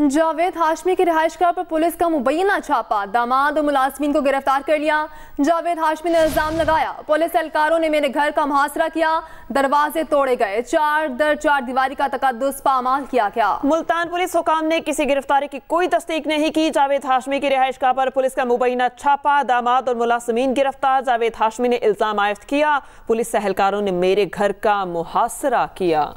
जावेद हाशमी की गाह पर पुलिस का मुबैना छापा दामाद और मुलाजमीन को गिरफ्तार कर लिया जावेद हाशमी ने इल्ज़ाम लगाया पुलिस एहलकारों ने मेरे घर का मुहासरा किया दरवाजे तोड़े गए चार दर चार दीवारी का तकदस पामाल किया गया मुल्तान पुलिस हुकाम ने किसी गिरफ्तारी की कोई तस्दीक नहीं की जावेद हाशमी की गाह पर पुलिस का मुबैना छापा दामाद और मुलाजमीन गिरफ्तार जावेद हाशमी ने इल्ज़ाम आयद किया पुलिस एहलकारों ने मेरे घर का मुहासरा किया